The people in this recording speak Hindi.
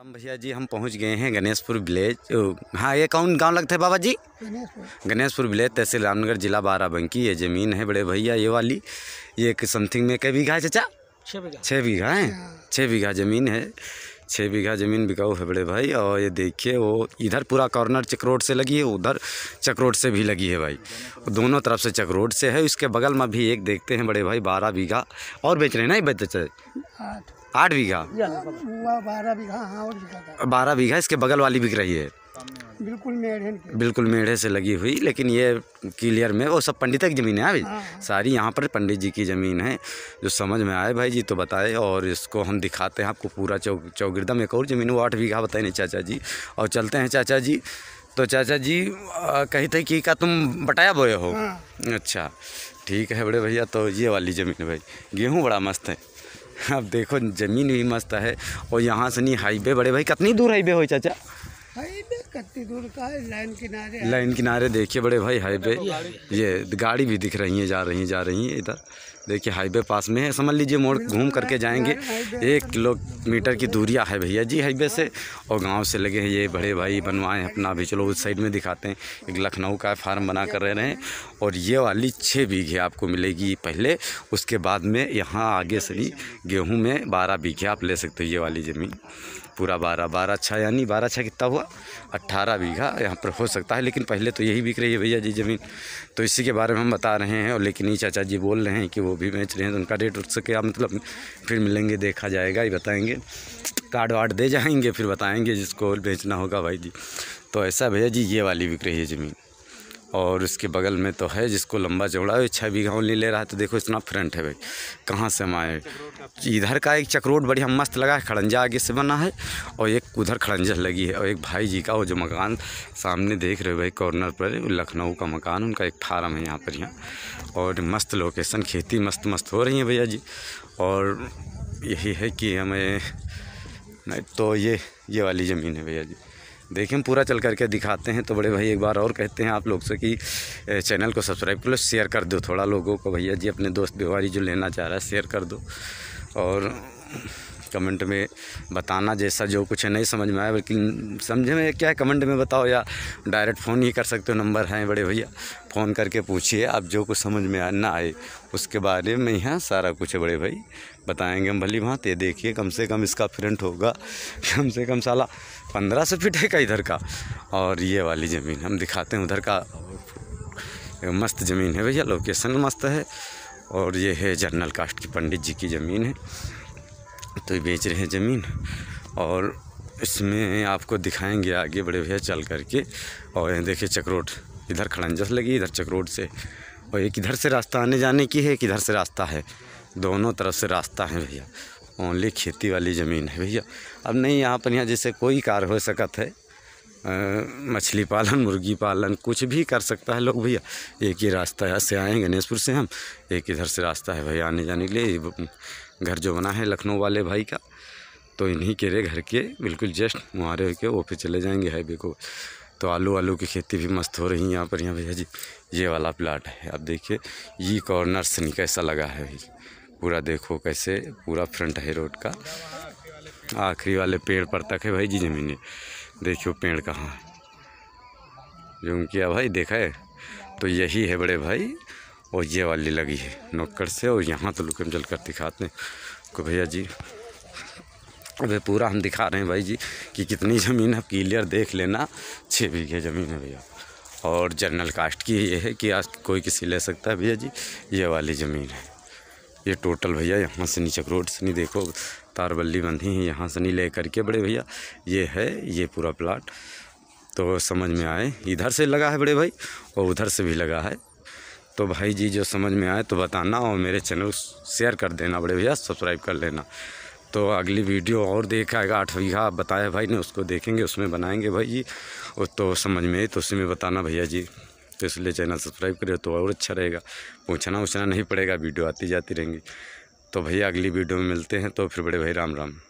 राम भैया जी हम पहुंच गए हैं गणेशपुर विलेज हाँ ये कौन गांव लगता है बाबा जी गणेशपुर विलेज तहसील रामनगर जिला बाराबंकी ये ज़मीन है बड़े भैया ये वाली ये समथिंग में कई बीघा है चचा छः बीघा है हाँ। छः बीघा ज़मीन है छः बीघा ज़मीन बिकाऊ है बड़े भाई और ये देखिए वो इधर पूरा कॉर्नर चक्रोड से लगी है उधर चक्रोड से भी लगी है भाई दोनों तरफ से चक्रोड से है उसके बगल में भी एक देखते हैं बड़े भाई बारह बीघा और बेच रहे हैं ना ये बेच आठ बीघा बारह बीघा हाँ, बारह बीघा इसके बगल वाली बिक रही है बिल्कुल मेढ़े बिल्कुल मेढ़े से लगी हुई लेकिन ये क्लियर में वो सब पंडित की ज़मीन है अभी हाँ, हाँ। सारी यहाँ पर पंडित जी की ज़मीन है जो समझ में आए भाई जी तो बताए और इसको हम दिखाते हैं आपको पूरा चौ चौगिरदा में एक और ज़मीन वो आठ बीघा बताए नहीं चाचा जी और चलते हैं चाचा जी तो चाचा जी कही थे कि का तुम बटाया बोए हो अच्छा ठीक है बड़े भैया तो ये वाली ज़मीन भाई गेहूँ बड़ा मस्त है अब देखो ज़मीन भी मस्त है और यहाँ से नहीं हाईवे बड़े भाई कितनी दूर हाईवे हो चाचा कितनी दूर का है लाइन किनारे लाइन किनारे देखिए बड़े भाई हाईवे ये गाड़ी भी दिख रही है जा रही हैं जा रही हैं इधर देखिए हाईवे पास में है समझ लीजिए मोड़ घूम करके जाएंगे एक किलोमीटर की दूरिया है भैया जी हाईवे से और गांव से लगे हैं ये बड़े भाई बनवाए अपना भी चलो उस साइड में दिखाते हैं एक लखनऊ का फार्म बना कर रह रहे हैं और ये वाली छः बीघे आपको मिलेगी पहले उसके बाद में यहाँ आगे से भी गेहूँ में बारह बीघे आप ले सकते हो ये वाली ज़मीन पूरा बारह बारह छः यानी बारह छः कितना हुआ अट्ठारह बीघा यहाँ पर हो सकता है लेकिन पहले तो यही बिक रही है भैया जी ज़मीन तो इसी के बारे में हम बता रहे हैं और लेकिन ये चाचा जी बोल रहे हैं कि वो भी बेच रहे हैं तो उनका रेट उठ सके मतलब फिर मिलेंगे देखा जाएगा ही बताएँगे कार्ड वार्ड दे जाएंगे फिर बताएँगे जिसको बेचना होगा भाई जी तो ऐसा भैया जी ये वाली बिक रही है ज़मीन और उसके बगल में तो है जिसको लंबा चौड़ा है छः बीघा ओनली ले रहा है तो देखो इतना फ्रंट है भाई कहाँ से हम आए इधर का एक चक्रोड बढ़िया मस्त लगा है खड़ंजा आगे से बना है और एक उधर खड़ंजा लगी है और एक भाई जी का वो जो मकान सामने देख रहे हो भाई कॉर्नर पर लखनऊ का मकान उनका एक फार्म है यहाँ पर यहाँ और मस्त लोकेसन खेती मस्त मस्त हो रही है भैया जी और यही है कि हमें तो ये ये वाली ज़मीन है भैया जी देखिए हम पूरा चल करके दिखाते हैं तो बड़े भाई एक बार और कहते हैं आप लोग से कि चैनल को सब्सक्राइब कर लो शेयर कर दो थोड़ा लोगों को भैया जी अपने दोस्त व्यवहारी जो लेना चाह रहा है शेयर कर दो और कमेंट में बताना जैसा जो कुछ है नहीं समझ में आया बल्कि समझे में क्या है कमेंट में बताओ या डायरेक्ट फ़ोन ही कर सकते हो नंबर हैं बड़े भैया फ़ोन करके पूछिए आप जो कुछ समझ में आ, ना आए उसके बारे में यहाँ सारा कुछ है बड़े भाई बताएंगे हम भली भाँत ये देखिए कम से कम इसका फ्रंट होगा कम से कम साला पंद्रह सौ फिट है का इधर का और ये वाली ज़मीन हम दिखाते हैं उधर का मस्त ज़मीन है भैया लोकेशन मस्त है और ये है जनरल कास्ट की पंडित जी की ज़मीन है तो ये बेच रहे हैं ज़मीन और इसमें आपको दिखाएंगे आगे बड़े भैया चल करके और ये देखिए चक्रोट इधर खड़ंजस लगी इधर चक्रोट से और एक इधर से रास्ता आने जाने की है एक इधर से रास्ता है दोनों तरफ से रास्ता है भैया ओनली खेती वाली ज़मीन है भैया अब नहीं यहाँ पर यहाँ जैसे कोई कार हो सकत है मछली पालन मुर्गी पालन कुछ भी कर सकता है लोग भैया एक ही रास्ता यहाँ से आएँ गणेशपुर से हम एक इधर से रास्ता है भैया आने जाने के लिए घर जो बना है लखनऊ वाले भाई का तो इन्हीं के रे घर के बिल्कुल जस्ट मुहारे के वो फिर चले जाएंगे हाईवे को तो आलू आलू की खेती भी मस्त हो रही है यहाँ पर यहाँ भैया जी ये वाला प्लाट है आप देखिए ये कॉर्नर सनी कैसा लगा है भाई पूरा देखो कैसे पूरा फ्रंट है रोड का आखिरी वाले पेड़ पर तक है भाई जी ज़मीन देखियो पेड़ कहाँ है जो किया भाई देखा है तो यही है बड़े भाई और ये वाली लगी है नौकर से और यहाँ तो लुकम जल कर दिखाते हैं को भैया जी अबे पूरा हम दिखा रहे हैं भाई जी कि कितनी ज़मीन है क्लियर देख लेना छः बीघे ज़मीन है भैया और जनरल कास्ट की ये है कि आज कोई किसी ले सकता है भैया जी ये वाली ज़मीन है ये टोटल भैया यहाँ से नीचे रोड से नहीं देखो तार बल्ली बंधी है यहाँ से नहीं ले करके बड़े भैया ये है ये पूरा प्लाट तो समझ में आए इधर से लगा है बड़े भाई और उधर से भी लगा है तो भाई जी जो समझ में आए तो बताना और मेरे चैनल शेयर कर देना बड़े भैया सब्सक्राइब कर लेना तो अगली वीडियो और देखाएगा आठ बीघा बताया भाई ने उसको देखेंगे उसमें बनाएंगे भाई जी और तो समझ में तो उसी में बताना भैया जी तो इसलिए चैनल सब्सक्राइब करे तो और अच्छा रहेगा पूछना उछना नहीं पड़ेगा वीडियो आती जाती रहेंगी तो भैया अगली वीडियो में मिलते हैं तो फिर बड़े भाई राम राम